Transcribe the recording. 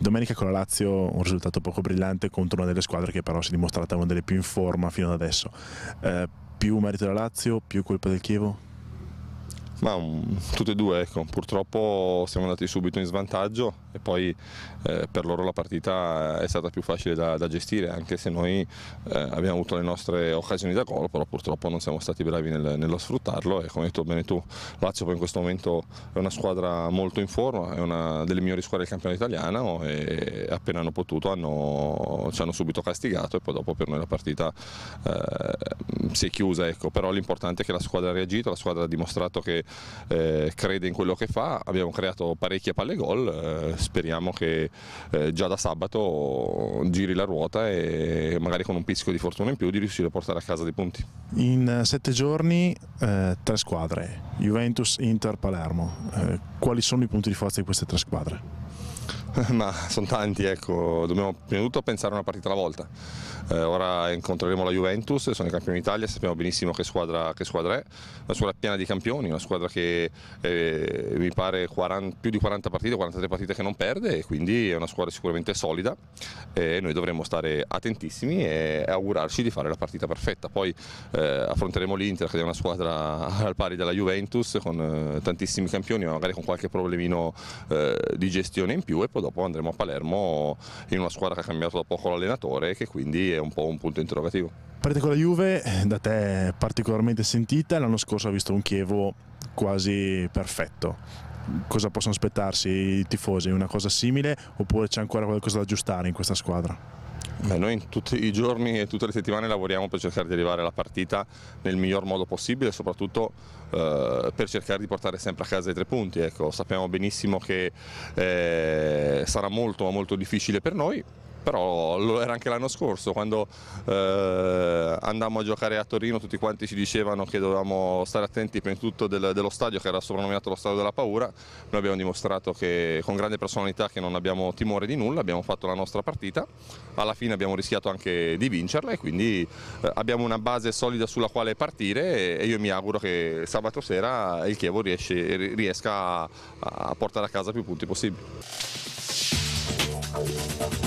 Domenica con la Lazio un risultato poco brillante contro una delle squadre che però si è dimostrata una delle più in forma fino ad adesso. Eh, più merito della Lazio, più colpa del Chievo? Ma um, mm, tutte e due, ecco. purtroppo siamo andati subito in svantaggio e poi eh, per loro la partita è stata più facile da, da gestire, anche se noi eh, abbiamo avuto le nostre occasioni da gol, però purtroppo non siamo stati bravi nel, nello sfruttarlo e come hai detto bene tu, Lazio poi in questo momento è una squadra molto in forma, è una delle migliori squadre del campionato italiano e appena hanno potuto hanno, ci hanno subito castigato e poi dopo per noi la partita eh, si è chiusa, ecco. però l'importante è che la squadra ha reagito, la squadra ha dimostrato che eh, crede in quello che fa, abbiamo creato parecchie palle gol, eh, speriamo che eh, già da sabato giri la ruota e magari con un pizzico di fortuna in più di riuscire a portare a casa dei punti. In eh, sette giorni eh, tre squadre, Juventus, Inter, Palermo, eh, quali sono i punti di forza di queste tre squadre? ma sono tanti, ecco. dobbiamo prima di tutto pensare a una partita alla volta. Eh, ora incontreremo la Juventus, sono i campioni d'Italia, sappiamo benissimo che squadra, che squadra, è, una squadra piena di campioni, una squadra che eh, mi pare 40, più di 40 partite, 43 partite che non perde e quindi è una squadra sicuramente solida e noi dovremo stare attentissimi e augurarci di fare la partita perfetta. Poi eh, affronteremo l'Inter che è una squadra al pari della Juventus con eh, tantissimi campioni, magari con qualche problemino eh, di gestione in più e poi dopo dopo andremo a Palermo in una squadra che ha cambiato da poco l'allenatore e che quindi è un po' un punto interrogativo. Partite con la Juve, da te particolarmente sentita, l'anno scorso ha visto un Chievo quasi perfetto. Cosa possono aspettarsi i tifosi? Una cosa simile oppure c'è ancora qualcosa da aggiustare in questa squadra? Beh, noi tutti i giorni e tutte le settimane lavoriamo per cercare di arrivare alla partita nel miglior modo possibile, soprattutto eh, per cercare di portare sempre a casa i tre punti. Ecco, sappiamo benissimo che eh, sarà molto molto difficile per noi, però lo era anche l'anno scorso quando eh, andammo a giocare a Torino tutti quanti ci dicevano che dovevamo stare attenti per tutto del, dello stadio che era soprannominato lo stadio della paura noi abbiamo dimostrato che con grande personalità che non abbiamo timore di nulla abbiamo fatto la nostra partita alla fine abbiamo rischiato anche di vincerla e quindi eh, abbiamo una base solida sulla quale partire e, e, io mi auguro che sabato sera il Chievo riesce, riesca a, a portare a casa più punti possibili